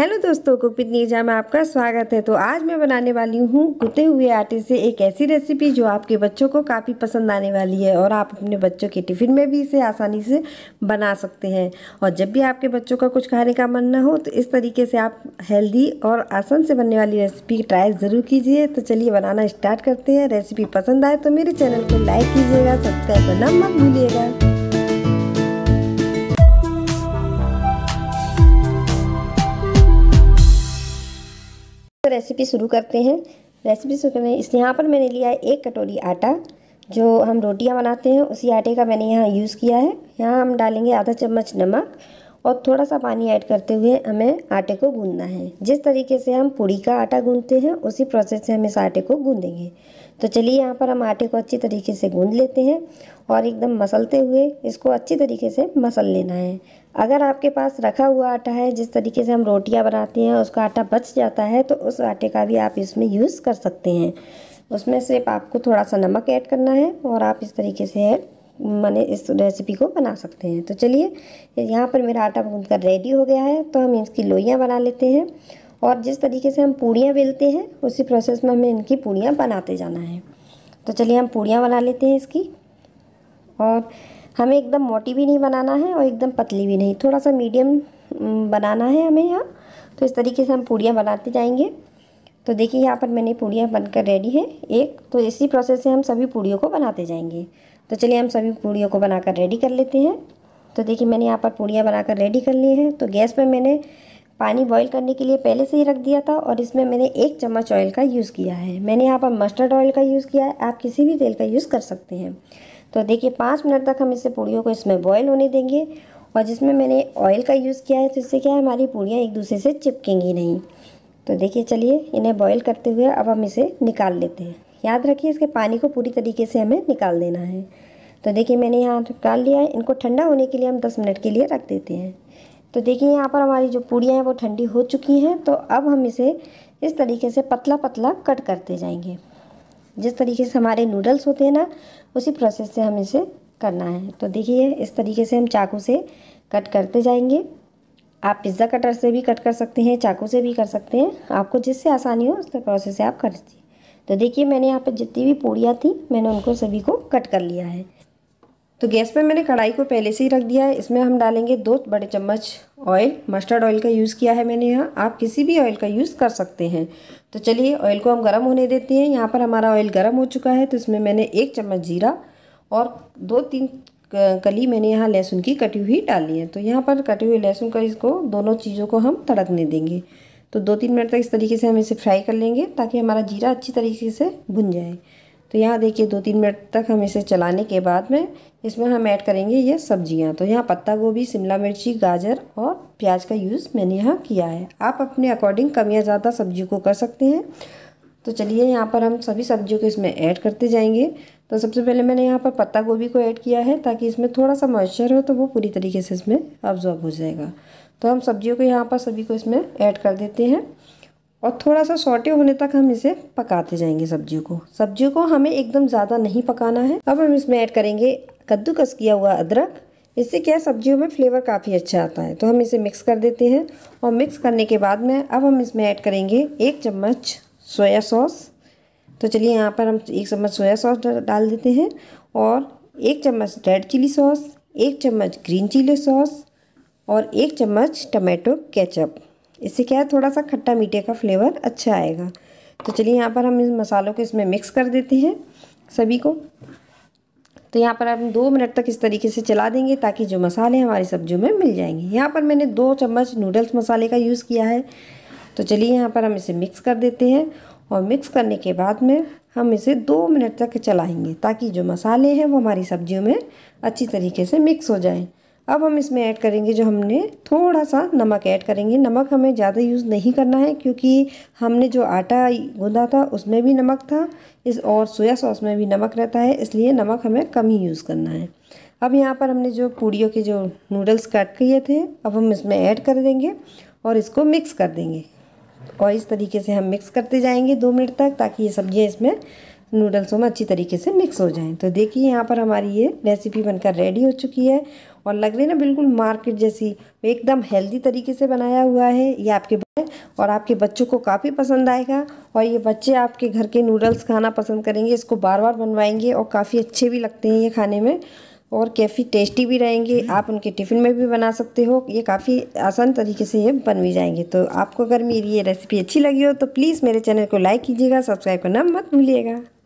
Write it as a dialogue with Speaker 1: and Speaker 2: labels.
Speaker 1: hello दोस्तों कुकपित नीजा में आपका स्वागत है तो आज मैं बनाने वाली हूँ कुते हुए आटे से एक ऐसी रेसिपी जो आपके बच्चों को काफ़ी पसंद आने वाली है और आप अपने बच्चों के टिफ़िन में भी इसे आसानी से बना सकते हैं और जब भी आपके बच्चों का कुछ खाने का मन ना हो तो इस तरीके से आप हेल्दी और आसान से बनने वाली रेसिपी ट्राई ज़रूर कीजिए तो चलिए बनाना स्टार्ट करते हैं रेसिपी पसंद आए तो मेरे चैनल को लाइक कीजिएगा सब्सक्राइब करना मत भूलिएगा
Speaker 2: रेसिपी शुरू करते हैं रेसिपी शुरू करने इस यहाँ पर मैंने लिया है एक कटोरी आटा जो हम रोटियाँ बनाते हैं उसी आटे का मैंने यहाँ यूज़ किया है यहाँ हम डालेंगे आधा चम्मच नमक और थोड़ा सा पानी ऐड करते हुए हमें आटे को गूंदना है जिस तरीके से हम पूड़ी का आटा गूंदते हैं उसी प्रोसेस से हम इस आटे को गूंदेंगे तो चलिए यहाँ पर हम आटे को अच्छी तरीके से गूंद लेते हैं और एकदम मसलते हुए इसको अच्छी तरीके से मसल लेना है अगर आपके पास रखा हुआ आटा है जिस तरीके से हम रोटियाँ बनाते हैं उसका आटा बच जाता है तो उस आटे का भी आप इसमें यूज़ कर सकते हैं उसमें सिर्फ आपको थोड़ा सा नमक ऐड करना है और आप इस तरीके से ऐड माने इस रेसिपी को बना सकते हैं तो चलिए यहाँ पर मेरा आटा गूंद कर रेडी हो गया है तो हम इसकी लोइयाँ बना लेते हैं और जिस तरीके से हम पूड़ियाँ बेलते हैं उसी प्रोसेस में हमें इनकी पूड़ियाँ बनाते जाना है तो चलिए हम पूड़ियाँ बना लेते हैं इसकी और हमें एकदम मोटी भी नहीं बनाना है और एकदम पतली भी नहीं थोड़ा सा मीडियम बनाना है हमें यहाँ तो इस तरीके से हम पूड़ियाँ बनाते जाएंगे तो देखिए यहाँ पर मैंने पूड़ियाँ बनकर रेडी है एक तो इसी प्रोसेस से हम सभी पूड़ियों को बनाते जाएंगे तो चलिए हम सभी पूड़ियों को बनाकर रेडी कर लेते हैं तो देखिए मैंने यहाँ पर पूड़ियाँ बनाकर रेडी कर ली हैं तो गैस पर मैंने पानी बॉईल करने के लिए पहले से ही रख दिया था और इसमें मैंने एक चम्मच ऑयल का यूज़ किया है मैंने यहाँ पर मस्टर्ड ऑयल का यूज़ किया है आप किसी भी तेल का यूज़ कर सकते हैं तो देखिए पाँच मिनट तक हम इसे पूड़ियों को इसमें बॉयल होने देंगे और जिसमें मैंने ऑयल का यूज़ किया है तो इससे क्या है हमारी पूड़ियाँ एक दूसरे से चिपकेंगी नहीं तो देखिए चलिए इन्हें बॉयल करते हुए अब हम इसे निकाल लेते हैं याद रखिए इसके पानी को पूरी तरीके से हमें निकाल देना है तो देखिए मैंने यहाँ निकाल लिया है इनको ठंडा होने के लिए हम दस मिनट के लिए रख देते हैं तो देखिए यहाँ पर हमारी जो पूड़ियाँ हैं वो ठंडी हो चुकी हैं तो अब हम इसे इस तरीके से पतला पतला कट करते जाएंगे जिस तरीके से हमारे नूडल्स होते हैं ना उसी प्रोसेस से हम इसे करना है तो देखिए इस तरीके से हम चाकू से कट करते जाएंगे आप पिज़्ज़ा कटर से भी कट कर सकते हैं चाकू से भी कर सकते हैं आपको जिससे आसानी हो उस प्रोसेस से आप कर दीजिए तो देखिए मैंने यहाँ पर जितनी भी पूड़ियाँ थी मैंने उनको सभी को कट कर लिया है तो गैस पर मैंने
Speaker 1: कढ़ाई को पहले से ही रख दिया है इसमें हम डालेंगे दो बड़े चम्मच ऑयल मस्टर्ड ऑयल का यूज़ किया है मैंने यहाँ आप किसी भी ऑयल का यूज़ कर सकते हैं तो चलिए ऑयल को हम गर्म होने देते हैं यहाँ पर हमारा ऑयल गर्म हो चुका है तो इसमें मैंने एक चम्मच जीरा और दो तीन कली मैंने यहाँ लहसुन की कटी हुई डाली है तो यहाँ पर कटी हुई लहसुन का इसको दोनों चीज़ों को हम तड़कने देंगे तो दो तीन मिनट तक इस तरीके से हम इसे फ्राई कर लेंगे ताकि हमारा जीरा अच्छी तरीके से भुन जाए तो यहाँ देखिए दो तीन मिनट तक हम इसे चलाने के बाद में इसमें हम ऐड करेंगे ये सब्जियाँ तो यहाँ पत्ता गोभी शिमला मिर्ची गाजर और प्याज का यूज़ मैंने यहाँ किया है आप अपने अकॉर्डिंग कम या ज़्यादा सब्जियों को कर सकते हैं तो चलिए यहाँ पर हम सभी सब्जियों को इसमें ऐड करते जाएंगे तो सबसे पहले मैंने यहाँ पर पत्ता गोभी को ऐड किया है ताकि इसमें थोड़ा सा मॉइस्चर हो तो वो पूरी तरीके से इसमें ऑब्जॉर्ब हो जाएगा तो हम सब्जियों को यहाँ पर सभी को इसमें ऐड कर देते हैं और थोड़ा सा सॉटे होने तक हम इसे पकाते जाएंगे सब्जियों को सब्जियों को हमें एकदम ज़्यादा नहीं पकाना है अब हम इसमें ऐड करेंगे कद्दूकस किया हुआ अदरक इससे क्या है सब्जियों में फ्लेवर काफ़ी अच्छा आता है तो हम इसे मिक्स कर देते हैं और मिक्स करने के बाद में अब हम इसमें ऐड करेंगे एक चम्मच सोया सॉस तो चलिए यहाँ पर हम एक चम्मच सोया सॉस डाल देते हैं और एक चम्मच रेड चिली सॉस एक चम्मच ग्रीन चिली सॉस और एक चम्मच टमाटो केचप इससे क्या है थोड़ा सा खट्टा मीठे का फ्लेवर अच्छा आएगा तो चलिए यहाँ पर हम इन मसालों को इसमें मिक्स कर देते हैं सभी को तो यहाँ पर हम दो मिनट तक इस तरीके से चला देंगे ताकि जो मसाले हमारी सब्जियों में मिल जाएंगे यहाँ पर मैंने दो चम्मच नूडल्स मसाले का यूज़ किया है तो चलिए यहाँ पर हम इसे मिक्स कर देते हैं और मिक्स करने के बाद में हम इसे दो मिनट तक चलाएंगे ताकि जो मसाले हैं वो हमारी सब्जियों में अच्छी तरीके से मिक्स हो जाएं अब हम इसमें ऐड करेंगे जो हमने थोड़ा सा नमक ऐड करेंगे नमक हमें ज़्यादा यूज़ नहीं करना है क्योंकि हमने जो आटा गूँधा था उसमें भी नमक था इस और सोया सॉस में भी नमक रहता है इसलिए नमक हमें कम ही यूज़ करना है अब यहाँ पर हमने जो पूड़ियों के जो नूडल्स कट किए थे अब हम इसमें ऐड कर देंगे और इसको मिक्स कर देंगे और इस तरीके से हम मिक्स करते जाएंगे दो मिनट तक ताकि ये सब्ज़ियाँ इसमें नूडल्सों में अच्छी तरीके से मिक्स हो जाएँ तो देखिए यहाँ पर हमारी ये रेसिपी बनकर रेडी हो चुकी है और लग रही है ना बिल्कुल मार्केट जैसी एकदम हेल्दी तरीके से बनाया हुआ है ये आपके और आपके बच्चों को काफ़ी पसंद आएगा और ये बच्चे आपके घर के नूडल्स खाना पसंद करेंगे इसको बार बार बनवाएंगे और काफ़ी अच्छे भी लगते हैं ये खाने में और काफ़ी टेस्टी भी रहेंगे आप उनके टिफ़िन में भी बना सकते हो ये काफ़ी आसान तरीके से ये बन भी जाएंगे तो आपको अगर मेरी ये रेसिपी अच्छी लगी हो तो प्लीज़ मेरे चैनल को लाइक कीजिएगा सब्सक्राइब करना मत भूलिएगा